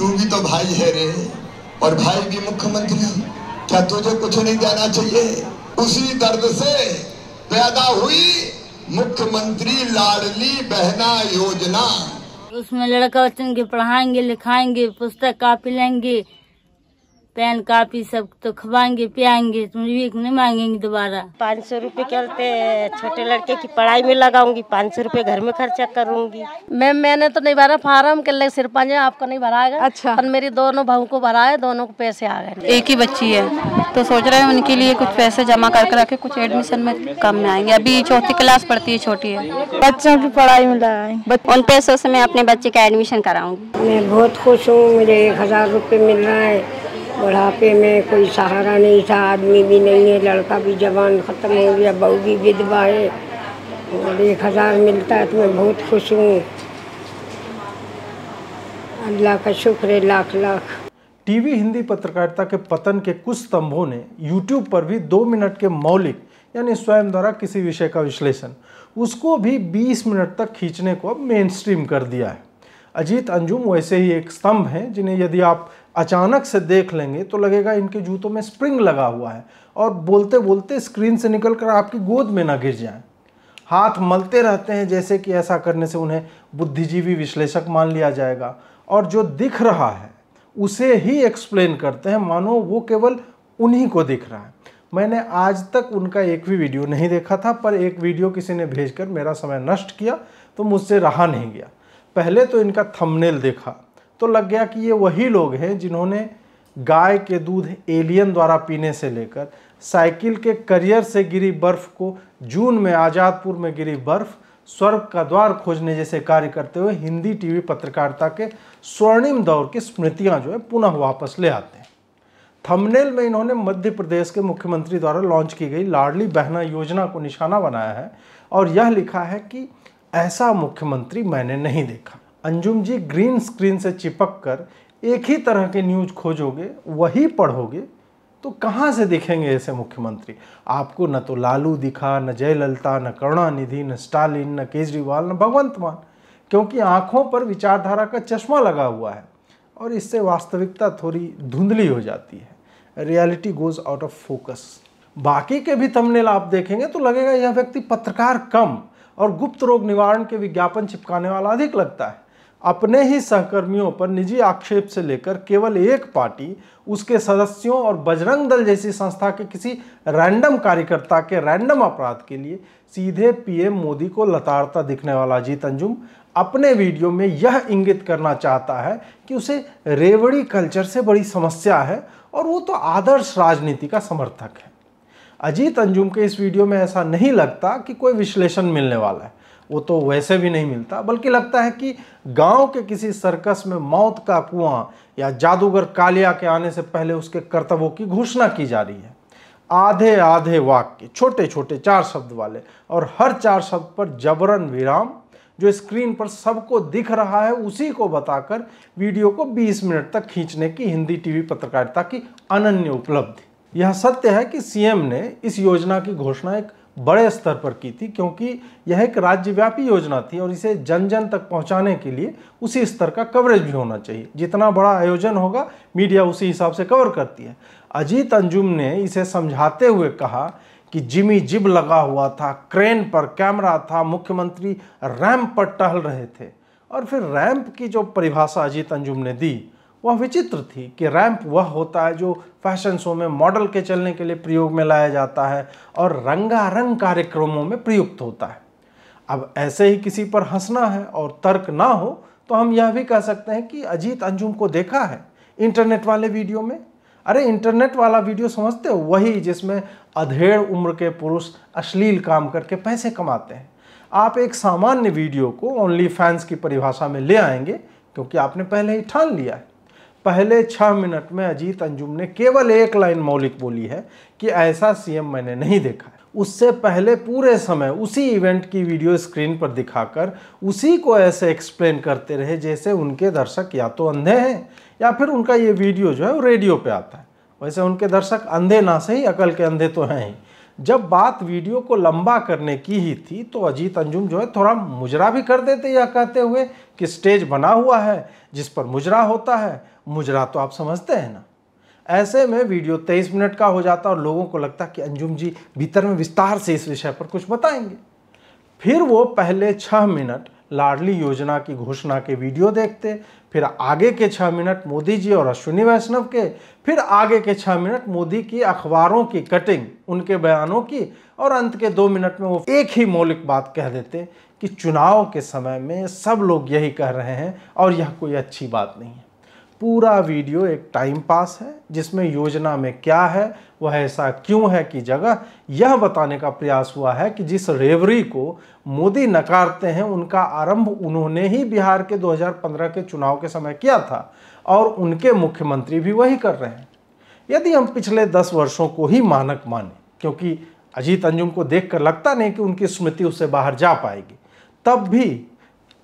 तू भी तो भाई है रे और भाई भी मुख्यमंत्री क्या तुझे कुछ नहीं जाना चाहिए उसी दर्द से पैदा हुई मुख्यमंत्री लाडली बहना योजना उसमें लड़का बच्चन के पढ़ाएंगे लिखाएंगे पुस्तक कापी लेंगे पेन कापी सब तो खवाएंगे पियाएंगे तुम तो वीक नहीं मांगेंगे दोबारा पाँच सौ रूपये चलते छोटे लड़के की पढ़ाई में लगाऊंगी पाँच सौ रूपये घर में खर्चा करूंगी मैम मैंने तो नहीं भरा फार्म के लिए सिर्फ पाँच आपको नहीं भराएगा अच्छा पर मेरी दोनों बहू को भराए दोनों को पैसे आ गए एक ही बच्ची है तो सोच रहे हैं उनके लिए कुछ पैसे जमा कर रखे के कुछ एडमिशन में कम में आएंगे अभी चौथी क्लास पढ़ती है छोटी है बच्चों की पढ़ाई में लगाएंगे उन पैसों से मैं अपने बच्चे का एडमिशन कराऊंगी मैं बहुत खुश हूँ मुझे एक हजार रूपए मिल रहा है बुढ़ापे में कोई सहारा नहीं था आदमी भी नहीं है लड़का भी जवान ख़त्म हो गया बहू भी विधवा है और एक हज़ार मिलता है तो मैं बहुत खुश हूँ अल्लाह का शुक्र है लाख लाख टीवी हिंदी पत्रकारिता के पतन के कुछ स्तंभों ने यूट्यूब पर भी दो मिनट के मौलिक यानी स्वयं द्वारा किसी विषय का विश्लेषण उसको भी 20 मिनट तक खींचने को अब मेन स्ट्रीम कर दिया है अजीत अंजुम वैसे ही एक स्तंभ हैं जिन्हें यदि आप अचानक से देख लेंगे तो लगेगा इनके जूतों में स्प्रिंग लगा हुआ है और बोलते बोलते स्क्रीन से निकल कर आपकी गोद में ना गिर जाए हाथ मलते रहते हैं जैसे कि ऐसा करने से उन्हें बुद्धिजीवी विश्लेषक मान लिया जाएगा और जो दिख रहा है उसे ही एक्सप्लेन करते हैं मानो वो केवल उन्हीं को दिख रहा है मैंने आज तक उनका एक भी वीडियो नहीं देखा था पर एक वीडियो किसी ने भेजकर मेरा समय नष्ट किया तो मुझसे रहा नहीं गया पहले तो इनका थंबनेल देखा तो लग गया कि ये वही लोग हैं जिन्होंने गाय के दूध एलियन द्वारा पीने से लेकर साइकिल के करियर से गिरी बर्फ को जून में आज़ादपुर में गिरी बर्फ स्वर्ग का द्वार खोजने जैसे कार्य करते हुए हिंदी टीवी पत्रकारिता के स्वर्णिम दौर की स्मृतियां जो है पुनः वापस ले आते हैं थंबनेल में इन्होंने मध्य प्रदेश के मुख्यमंत्री द्वारा लॉन्च की गई लाडली बहना योजना को निशाना बनाया है और यह लिखा है कि ऐसा मुख्यमंत्री मैंने नहीं देखा अंजुम जी ग्रीन स्क्रीन से चिपक कर एक ही तरह के न्यूज खोजोगे वही पढ़ोगे तो कहाँ से दिखेंगे ऐसे मुख्यमंत्री आपको न तो लालू दिखा न जयललिता न करुणानिधि न स्टालिन न केजरीवाल न भगवंत मान क्योंकि आँखों पर विचारधारा का चश्मा लगा हुआ है और इससे वास्तविकता थोड़ी धुंधली हो जाती है reality goes out of focus बाकी के भी थंबनेल आप देखेंगे तो लगेगा यह व्यक्ति पत्रकार कम और गुप्त रोग निवारण के विज्ञापन चिपकाने वाला अधिक लगता है अपने ही सहकर्मियों पर निजी आक्षेप से लेकर केवल एक पार्टी उसके सदस्यों और बजरंग दल जैसी संस्था के किसी रैंडम कार्यकर्ता के रैंडम अपराध के लिए सीधे पीएम मोदी को लताड़ता दिखने वाला अजीत अंजुम अपने वीडियो में यह इंगित करना चाहता है कि उसे रेवड़ी कल्चर से बड़ी समस्या है और वो तो आदर्श राजनीति का समर्थक है अजीत अंजुम के इस वीडियो में ऐसा नहीं लगता कि कोई विश्लेषण मिलने वाला है वो तो वैसे भी नहीं मिलता बल्कि लगता है कि गांव के किसी सर्कस में मौत का कुआं या जादूगर कालिया के आने से पहले उसके कर्तव्यों की घोषणा की जा रही है आधे आधे वाक्य छोटे छोटे चार शब्द वाले और हर चार शब्द पर जबरन विराम जो स्क्रीन पर सबको दिख रहा है उसी को बताकर वीडियो को 20 मिनट तक खींचने की हिंदी टीवी पत्रकारिता की अनन्य उपलब्धि यह सत्य है कि सीएम ने इस योजना की घोषणा एक बड़े स्तर पर की थी क्योंकि यह एक राज्यव्यापी योजना थी और इसे जन जन तक पहुंचाने के लिए उसी स्तर का कवरेज भी होना चाहिए जितना बड़ा आयोजन होगा मीडिया उसी हिसाब से कवर करती है अजीत अंजुम ने इसे समझाते हुए कहा कि जिमी जिब लगा हुआ था क्रेन पर कैमरा था मुख्यमंत्री रैंप पर टहल रहे थे और फिर रैंप की जो परिभाषा अजीत अंजुम ने दी वह विचित्र थी कि रैंप वह होता है जो फैशन शो में मॉडल के चलने के लिए प्रयोग में लाया जाता है और रंगारंग कार्यक्रमों में प्रयुक्त होता है अब ऐसे ही किसी पर हंसना है और तर्क ना हो तो हम यह भी कह सकते हैं कि अजीत अंजुम को देखा है इंटरनेट वाले वीडियो में अरे इंटरनेट वाला वीडियो समझते हो वही जिसमें अधेड़ उम्र के पुरुष अश्लील काम करके पैसे कमाते हैं आप एक सामान्य वीडियो को ओनली फैंस की परिभाषा में ले आएंगे क्योंकि आपने पहले ही ठान लिया है पहले छः मिनट में अजीत अंजुम ने केवल एक लाइन मौलिक बोली है कि ऐसा सीएम मैंने नहीं देखा उससे पहले पूरे समय उसी इवेंट की वीडियो स्क्रीन पर दिखाकर उसी को ऐसे एक्सप्लेन करते रहे जैसे उनके दर्शक या तो अंधे हैं या फिर उनका ये वीडियो जो है वो रेडियो पे आता है वैसे उनके दर्शक अंधे ना सही अकल के अंधे तो हैं ही जब बात वीडियो को लंबा करने की ही थी तो अजीत अंजुम जो है थोड़ा मुजरा भी कर देते यह कहते हुए कि स्टेज बना हुआ है जिस पर मुजरा होता है मुजरा तो आप समझते हैं ना ऐसे में वीडियो 23 मिनट का हो जाता और लोगों को लगता कि अंजुम जी भीतर में विस्तार से इस विषय पर कुछ बताएंगे फिर वो पहले छः मिनट लाडली योजना की घोषणा के वीडियो देखते फिर आगे के छः मिनट मोदी जी और अश्विनी वैष्णव के फिर आगे के छः मिनट मोदी की अखबारों की कटिंग उनके बयानों की और अंत के दो मिनट में वो एक ही मौलिक बात कह देते कि चुनाव के समय में सब लोग यही कह रहे हैं और यह कोई अच्छी बात नहीं है पूरा वीडियो एक टाइम पास है जिसमें योजना में क्या है वह ऐसा क्यों है कि जगह यह बताने का प्रयास हुआ है कि जिस रेवरी को मोदी नकारते हैं उनका आरंभ उन्होंने ही बिहार के 2015 के चुनाव के समय किया था और उनके मुख्यमंत्री भी वही कर रहे हैं यदि हम पिछले दस वर्षों को ही मानक माने क्योंकि अजीत अंजुम को देखकर लगता नहीं कि उनकी स्मृति उससे बाहर जा पाएगी तब भी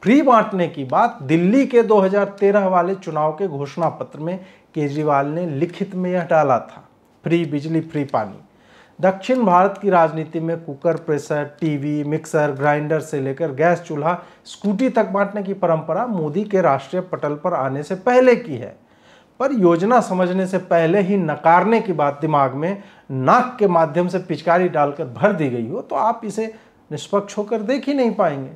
फ्री बांटने की बात दिल्ली के 2013 वाले चुनाव के घोषणा पत्र में केजरीवाल ने लिखित में यह डाला था फ्री बिजली फ्री पानी दक्षिण भारत की राजनीति में cooker pressure TV mixer grinder से लेकर गैस चूल्हा स्कूटी तक बांटने की परंपरा मोदी के राष्ट्रीय पटल पर आने से पहले की है पर योजना समझने से पहले ही नकारने की बात दिमाग में नाक के माध्यम से पिचकारी डालकर भर दी गई हो तो आप इसे निष्पक्ष होकर देख ही नहीं पाएंगे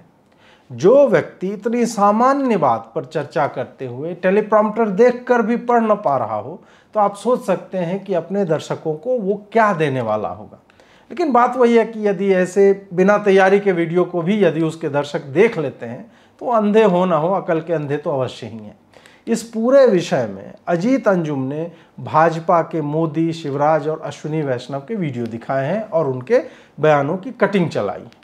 जो व्यक्ति इतनी सामान्य बात पर चर्चा करते हुए टेलीप्रॉम्प्टर देखकर भी पढ़ न पा रहा हो तो आप सोच सकते हैं कि अपने दर्शकों को वो क्या देने वाला होगा लेकिन बात वही है कि यदि ऐसे बिना तैयारी के वीडियो को भी यदि उसके दर्शक देख लेते हैं तो अंधे हो ना हो अकल के अंधे तो अवश्य ही हैं इस पूरे विषय में अजीत अंजुम ने भाजपा के मोदी शिवराज और अश्विनी वैष्णव के वीडियो दिखाए हैं और उनके बयानों की कटिंग चलाई है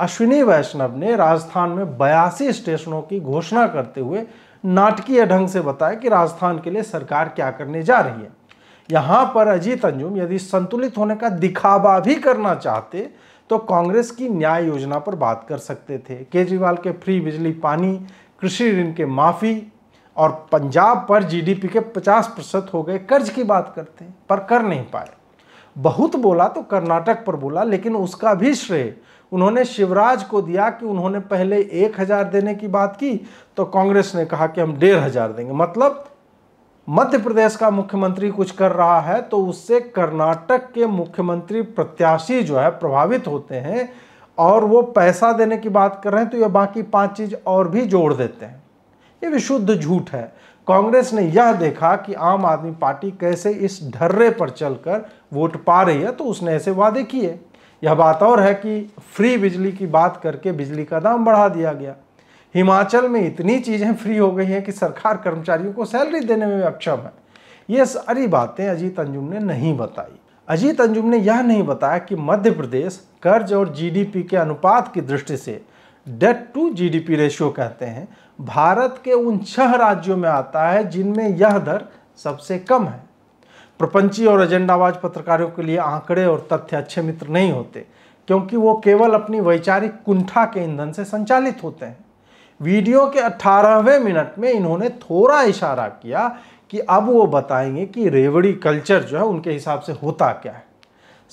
अश्विनी वैष्णव ने राजस्थान में बयासी स्टेशनों की घोषणा करते हुए नाटकीय ढंग से बताया कि राजस्थान के लिए सरकार क्या करने जा रही है यहाँ पर अजीत अंजुम यदि संतुलित होने का दिखावा भी करना चाहते तो कांग्रेस की न्याय योजना पर बात कर सकते थे केजरीवाल के फ्री बिजली पानी कृषि ऋण के माफ़ी और पंजाब पर जीडीपी के 50 प्रतिशत हो गए कर्ज की बात करते पर कर नहीं पाए बहुत बोला तो कर्नाटक पर बोला लेकिन उसका भी श्रेय उन्होंने शिवराज को दिया कि उन्होंने पहले एक हज़ार देने की बात की तो कांग्रेस ने कहा कि हम डेढ़ हज़ार देंगे मतलब मध्य प्रदेश का मुख्यमंत्री कुछ कर रहा है तो उससे कर्नाटक के मुख्यमंत्री प्रत्याशी जो है प्रभावित होते हैं और वो पैसा देने की बात कर रहे हैं तो ये बाकी पांच चीज़ और भी जोड़ देते हैं ये विशुद्ध झूठ है कांग्रेस ने यह देखा कि आम आदमी पार्टी कैसे इस ढर्रे पर चलकर वोट पा रही है तो उसने ऐसे वादे किए यह बात और है कि फ्री बिजली की बात करके बिजली का दाम बढ़ा दिया गया हिमाचल में इतनी चीज़ें फ्री हो गई हैं कि सरकार कर्मचारियों को सैलरी देने में अक्षम है ये सारी बातें अजीत अंजुम ने नहीं बताई अजीत अंजुम ने यह नहीं बताया कि मध्य प्रदेश कर्ज और जीडीपी के अनुपात की दृष्टि से डेट टू जीडीपी रेशियो कहते हैं भारत के उन छह राज्यों में आता है जिनमें यह दर सबसे कम है प्रपंची और एजेंडाबाज पत्रकारों के लिए आंकड़े और तथ्य अच्छे मित्र नहीं होते क्योंकि वो केवल अपनी वैचारिक कुंठा के ईंधन से संचालित होते हैं वीडियो के 18वें मिनट में इन्होंने थोड़ा इशारा किया कि अब वो बताएंगे कि रेवड़ी कल्चर जो है उनके हिसाब से होता क्या है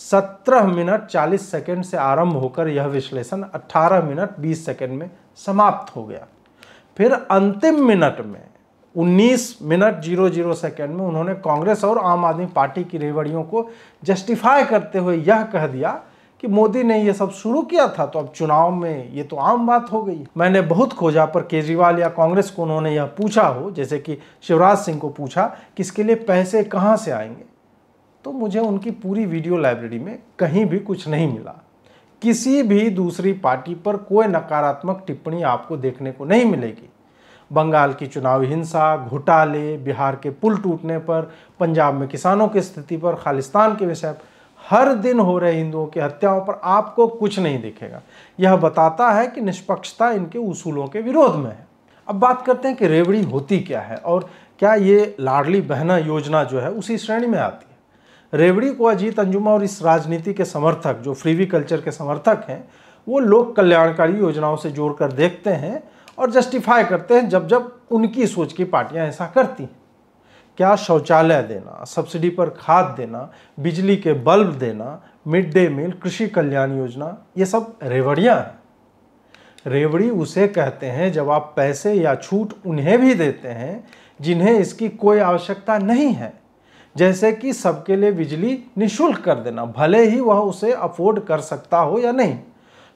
17 मिनट 40 सेकंड से आरंभ होकर यह विश्लेषण 18 मिनट 20 सेकंड में समाप्त हो गया फिर अंतिम मिनट में 19 मिनट जीरो जीरो सेकेंड में उन्होंने कांग्रेस और आम आदमी पार्टी की रेवड़ियों को जस्टिफाई करते हुए यह कह दिया कि मोदी ने ये सब शुरू किया था तो अब चुनाव में ये तो आम बात हो गई मैंने बहुत खोजा पर केजरीवाल या कांग्रेस को उन्होंने यह पूछा हो जैसे कि शिवराज सिंह को पूछा कि इसके लिए पैसे कहाँ से आएंगे तो मुझे उनकी पूरी वीडियो लाइब्रेरी में कहीं भी कुछ नहीं मिला किसी भी दूसरी पार्टी पर कोई नकारात्मक टिप्पणी आपको देखने को नहीं मिलेगी बंगाल की चुनावी हिंसा घोटाले बिहार के पुल टूटने पर पंजाब में किसानों की स्थिति पर खालिस्तान के विषय पर हर दिन हो रहे हिंदुओं की हत्याओं पर आपको कुछ नहीं दिखेगा यह बताता है कि निष्पक्षता इनके उसूलों के विरोध में है अब बात करते हैं कि रेवड़ी होती क्या है और क्या ये लाडली बहना योजना जो है उसी श्रेणी में आती है रेवड़ी को अजीत अंजुमा और इस राजनीति के समर्थक जो फ्रीवी कल्चर के समर्थक हैं वो लोक कल्याणकारी योजनाओं से जोड़कर देखते हैं और जस्टिफाई करते हैं जब जब उनकी सोच की पार्टियां ऐसा करती हैं क्या शौचालय देना सब्सिडी पर खाद देना बिजली के बल्ब देना मिड डे मील कृषि कल्याण योजना ये सब रेवड़ियाँ हैं रेवड़ी उसे कहते हैं जब आप पैसे या छूट उन्हें भी देते हैं जिन्हें इसकी कोई आवश्यकता नहीं है जैसे कि सबके लिए बिजली निशुल्क कर देना भले ही वह उसे अफोर्ड कर सकता हो या नहीं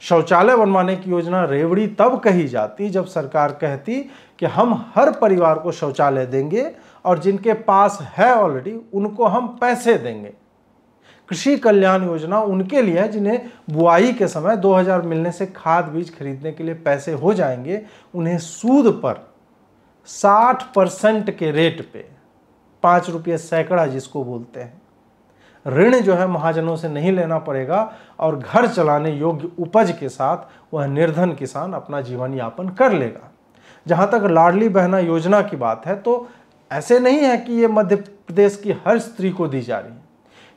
शौचालय बनवाने की योजना रेवड़ी तब कही जाती जब सरकार कहती कि हम हर परिवार को शौचालय देंगे और जिनके पास है ऑलरेडी उनको हम पैसे देंगे कृषि कल्याण योजना उनके लिए है जिन्हें बुआई के समय 2000 मिलने से खाद बीज खरीदने के लिए पैसे हो जाएंगे उन्हें सूद पर 60 परसेंट के रेट पे पाँच रुपये सैकड़ा जिसको बोलते हैं ऋण जो है महाजनों से नहीं लेना पड़ेगा और घर चलाने योग्य उपज के साथ वह निर्धन किसान अपना जीवन यापन कर लेगा जहाँ तक लाडली बहना योजना की बात है तो ऐसे नहीं है कि ये मध्य प्रदेश की हर स्त्री को दी जा रही है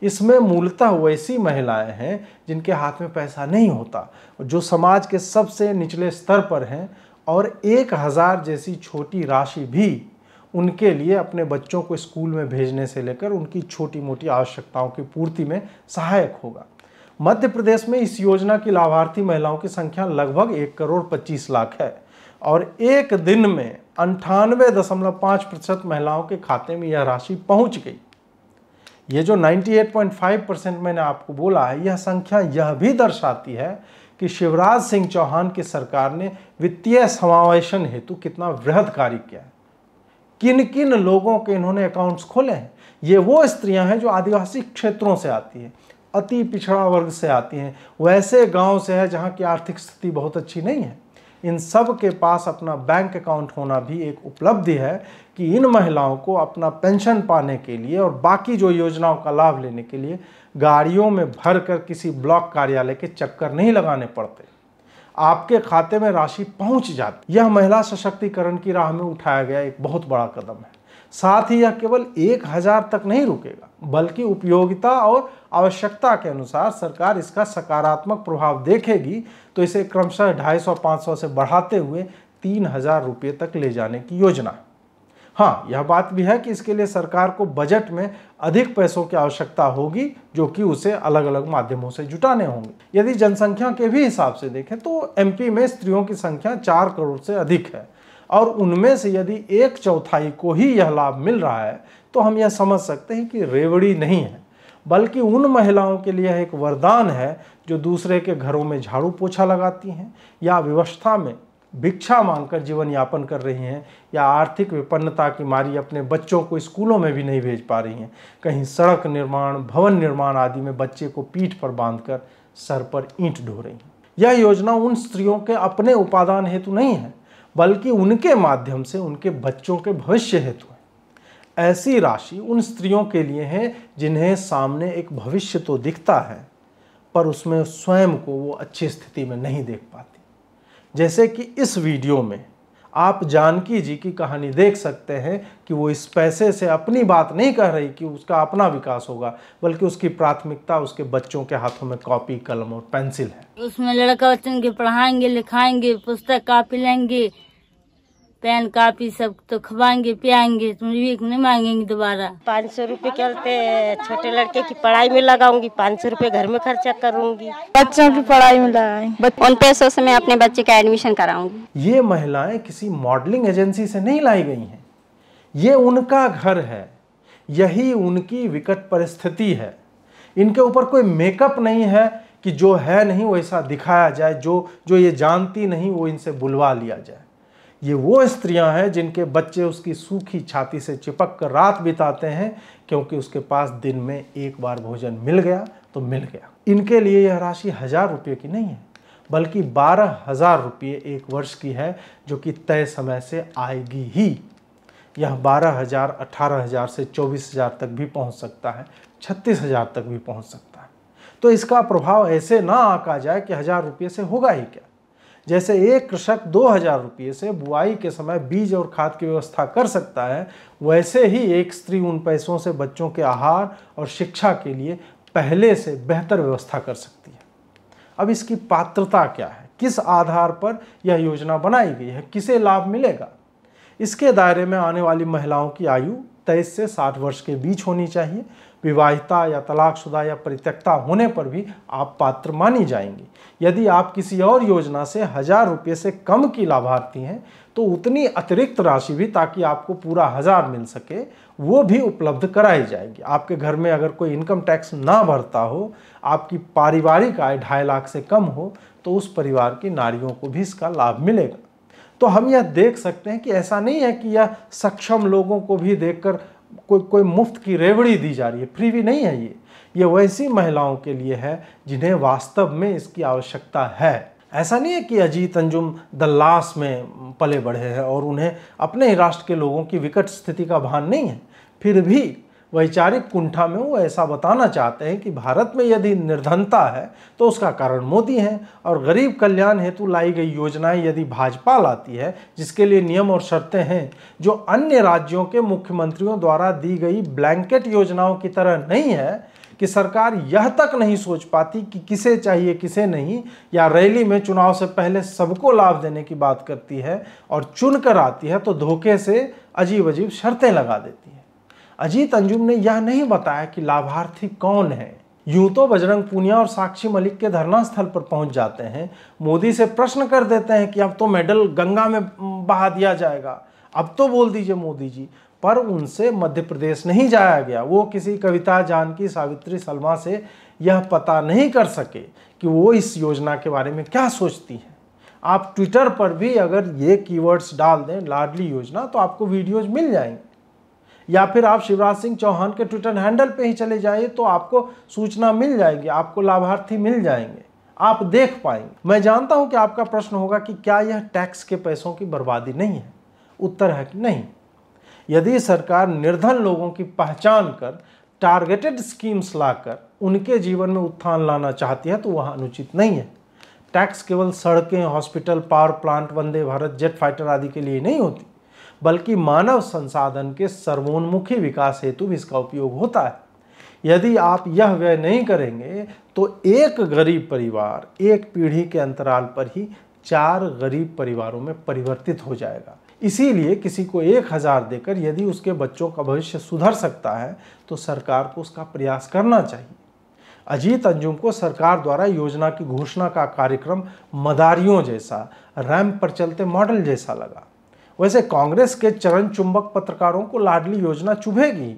इसमें मूलतः वैसी महिलाएं हैं जिनके हाथ में पैसा नहीं होता जो समाज के सबसे निचले स्तर पर हैं और एक हज़ार जैसी छोटी राशि भी उनके लिए अपने बच्चों को स्कूल में भेजने से लेकर उनकी छोटी मोटी आवश्यकताओं की पूर्ति में सहायक होगा मध्य प्रदेश में इस योजना की लाभार्थी महिलाओं की संख्या लगभग एक करोड़ पच्चीस लाख है और एक दिन में अंठानवे दशमलव पाँच प्रतिशत महिलाओं के खाते में यह राशि पहुंच गई ये जो 98.5 परसेंट मैंने आपको बोला है यह संख्या यह भी दर्शाती है कि शिवराज सिंह चौहान की सरकार ने वित्तीय समावेशन हेतु कितना वृहद कार्य किया है किन किन लोगों के इन्होंने अकाउंट्स खोले हैं ये वो स्त्रियां हैं जो आदिवासी क्षेत्रों से आती हैं अति पिछड़ा वर्ग से आती हैं वैसे गांव से है जहां की आर्थिक स्थिति बहुत अच्छी नहीं है इन सब के पास अपना बैंक अकाउंट होना भी एक उपलब्धि है कि इन महिलाओं को अपना पेंशन पाने के लिए और बाकी जो योजनाओं का लाभ लेने के लिए गाड़ियों में भर कर किसी ब्लॉक कार्यालय के चक्कर नहीं लगाने पड़ते आपके खाते में राशि पहुंच जाती यह महिला सशक्तिकरण की राह में उठाया गया एक बहुत बड़ा कदम है साथ ही यह केवल एक हजार तक नहीं रुकेगा बल्कि उपयोगिता और आवश्यकता के अनुसार सरकार इसका सकारात्मक प्रभाव देखेगी तो इसे क्रमशः ढाई सौ पाँच सौ से बढ़ाते हुए तीन हजार रुपये तक ले जाने की योजना है हाँ यह बात भी है कि इसके लिए सरकार को बजट में अधिक पैसों की आवश्यकता होगी जो कि उसे अलग अलग माध्यमों से जुटाने होंगे यदि जनसंख्या के भी हिसाब से देखें तो एमपी में स्त्रियों की संख्या चार करोड़ से अधिक है और उनमें से यदि एक चौथाई को ही यह लाभ मिल रहा है तो हम यह समझ सकते हैं कि रेवड़ी नहीं है बल्कि उन महिलाओं के लिए एक वरदान है जो दूसरे के घरों में झाड़ू पोछा लगाती हैं या व्यवस्था में भिक्षा मांगकर जीवन यापन कर रही हैं या आर्थिक विपन्नता की मारी अपने बच्चों को स्कूलों में भी नहीं भेज पा रही हैं कहीं सड़क निर्माण भवन निर्माण आदि में बच्चे को पीठ पर बांधकर सर पर ईंट ढो रही हैं यह योजना उन स्त्रियों के अपने उपादान हेतु नहीं है बल्कि उनके माध्यम से उनके बच्चों के भविष्य हेतु है ऐसी राशि उन स्त्रियों के लिए है जिन्हें सामने एक भविष्य तो दिखता है पर उसमें स्वयं को वो अच्छी स्थिति में नहीं देख पाती जैसे कि इस वीडियो में आप जानकी जी की कहानी देख सकते हैं कि वो इस पैसे से अपनी बात नहीं कह रही कि उसका अपना विकास होगा बल्कि उसकी प्राथमिकता उसके बच्चों के हाथों में कॉपी कलम और पेंसिल है उसमें लड़का बच्चों के पढ़ाएंगे लिखाएंगे पुस्तक कापी लेंगे पेन कापी सब तो खवाएंगे पियाएंगे तुम तो भी नहीं मांगेंगे दोबारा पाँच सौ रूपये चलते छोटे लड़के की पढ़ाई में लगाऊंगी पाँच सौ रूपये घर में खर्चा करूंगी बच्चों की पढ़ाई में लगाएंगे उन पैसों से मैं अपने बच्चे का एडमिशन कराऊंगी ये महिलाएं किसी मॉडलिंग एजेंसी से नहीं लाई गई है ये उनका घर है यही उनकी विकट परिस्थिति है इनके ऊपर कोई मेकअप नहीं है कि जो है नहीं वैसा दिखाया जाए जो जो ये जानती नहीं वो इनसे बुलवा लिया जाए ये वो स्त्रियां हैं जिनके बच्चे उसकी सूखी छाती से चिपक कर रात बिताते हैं क्योंकि उसके पास दिन में एक बार भोजन मिल गया तो मिल गया इनके लिए यह राशि हज़ार रुपये की नहीं है बल्कि बारह हज़ार रुपये एक वर्ष की है जो कि तय समय से आएगी ही यह बारह हज़ार अठारह हज़ार से चौबीस हज़ार तक भी पहुंच सकता है छत्तीस हज़ार तक भी पहुंच सकता है तो इसका प्रभाव ऐसे ना आका जाए कि हज़ार रुपये से होगा ही क्या जैसे एक कृषक दो हजार रुपये से बुआई के समय बीज और खाद की व्यवस्था कर सकता है वैसे ही एक स्त्री उन पैसों से बच्चों के आहार और शिक्षा के लिए पहले से बेहतर व्यवस्था कर सकती है अब इसकी पात्रता क्या है किस आधार पर यह योजना बनाई गई है किसे लाभ मिलेगा इसके दायरे में आने वाली महिलाओं की आयु तेईस से साठ वर्ष के बीच होनी चाहिए विवाहिता या तलाकशुदा या परित्यक्ता होने पर भी आप पात्र मानी जाएंगी यदि आप किसी और योजना से हज़ार रुपये से कम की लाभार्थी हैं तो उतनी अतिरिक्त राशि भी ताकि आपको पूरा हज़ार मिल सके वो भी उपलब्ध कराई जाएगी आपके घर में अगर कोई इनकम टैक्स ना भरता हो आपकी पारिवारिक आय ढाई लाख से कम हो तो उस परिवार की नारियों को भी इसका लाभ मिलेगा तो हम यह देख सकते हैं कि ऐसा नहीं है कि यह सक्षम लोगों को भी देखकर कोई कोई मुफ्त की रेवड़ी दी जा रही है फ्री भी नहीं है ये ये वैसी महिलाओं के लिए है जिन्हें वास्तव में इसकी आवश्यकता है ऐसा नहीं है कि अजीत अंजुम दल्लास में पले बढ़े हैं और उन्हें अपने ही राष्ट्र के लोगों की विकट स्थिति का भान नहीं है फिर भी वैचारिक कुंठा में वो ऐसा बताना चाहते हैं कि भारत में यदि निर्धनता है तो उसका कारण मोदी हैं और गरीब कल्याण हेतु लाई गई योजनाएं यदि भाजपा लाती है जिसके लिए नियम और शर्तें हैं जो अन्य राज्यों के मुख्यमंत्रियों द्वारा दी गई ब्लैंकेट योजनाओं की तरह नहीं है कि सरकार यह तक नहीं सोच पाती कि किसे चाहिए किसे नहीं या रैली में चुनाव से पहले सबको लाभ देने की बात करती है और चुन कर आती है तो धोखे से अजीब अजीब शर्तें लगा देती है अजीत अंजुम ने यह नहीं बताया कि लाभार्थी कौन है यूं तो बजरंग पुनिया और साक्षी मलिक के धरना स्थल पर पहुंच जाते हैं मोदी से प्रश्न कर देते हैं कि अब तो मेडल गंगा में बहा दिया जाएगा अब तो बोल दीजिए मोदी जी पर उनसे मध्य प्रदेश नहीं जाया गया वो किसी कविता जानकी सावित्री सलमा से यह पता नहीं कर सके कि वो इस योजना के बारे में क्या सोचती हैं आप ट्विटर पर भी अगर ये कीवर्ड्स डाल दें लाडली योजना तो आपको वीडियोज मिल जाएंगे या फिर आप शिवराज सिंह चौहान के ट्विटर हैंडल पे ही चले जाइए तो आपको सूचना मिल जाएगी आपको लाभार्थी मिल जाएंगे आप देख पाएंगे मैं जानता हूं कि आपका प्रश्न होगा कि क्या यह टैक्स के पैसों की बर्बादी नहीं है उत्तर है कि नहीं यदि सरकार निर्धन लोगों की पहचान कर टारगेटेड स्कीम्स लाकर उनके जीवन में उत्थान लाना चाहती है तो वह अनुचित नहीं है टैक्स केवल सड़कें hospital power plant Vande Bharat jet fighter आदि के लिए नहीं होती बल्कि मानव संसाधन के सर्वोन्मुखी विकास हेतु भी इसका उपयोग होता है यदि आप यह व्यय नहीं करेंगे तो एक गरीब परिवार एक पीढ़ी के अंतराल पर ही चार गरीब परिवारों में परिवर्तित हो जाएगा इसीलिए किसी को एक हज़ार देकर यदि उसके बच्चों का भविष्य सुधर सकता है तो सरकार को उसका प्रयास करना चाहिए अजीत अंजुम को सरकार द्वारा योजना की घोषणा का कार्यक्रम मदारियों जैसा रैम्प पर चलते मॉडल जैसा लगा वैसे कांग्रेस के चरण चुंबक पत्रकारों को लाडली योजना चुभेगी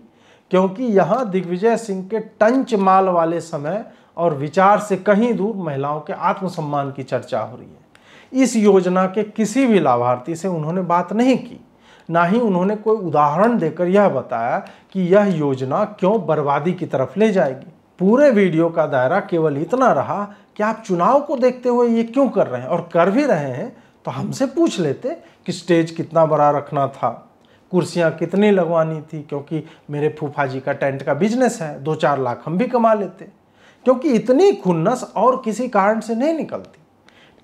क्योंकि यहाँ दिग्विजय सिंह के टंच माल वाले समय और विचार से कहीं दूर महिलाओं के आत्मसम्मान की चर्चा हो रही है इस योजना के किसी भी लाभार्थी से उन्होंने बात नहीं की ना ही उन्होंने कोई उदाहरण देकर यह बताया कि यह योजना क्यों बर्बादी की तरफ ले जाएगी पूरे वीडियो का दायरा केवल इतना रहा कि आप चुनाव को देखते हुए ये क्यों कर रहे हैं और कर भी रहे हैं तो हमसे पूछ लेते कि स्टेज कितना बड़ा रखना था कुर्सियाँ कितनी लगवानी थी क्योंकि मेरे फूफा जी का टेंट का बिजनेस है दो चार लाख हम भी कमा लेते क्योंकि इतनी खुन्नस और किसी कारण से नहीं निकलती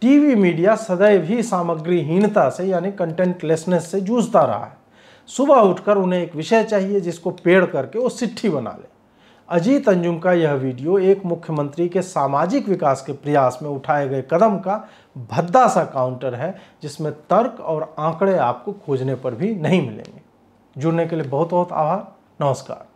टीवी मीडिया सदैव ही सामग्रीहीनता से यानी कंटेंटलेसनेस से जूझता रहा है सुबह उठकर उन्हें एक विषय चाहिए जिसको पेड़ करके वो सिट्ठी बना ले अजीत अंजुम का यह वीडियो एक मुख्यमंत्री के सामाजिक विकास के प्रयास में उठाए गए कदम का भद्दा सा काउंटर है जिसमें तर्क और आंकड़े आपको खोजने पर भी नहीं मिलेंगे जुड़ने के लिए बहुत बहुत आभार नमस्कार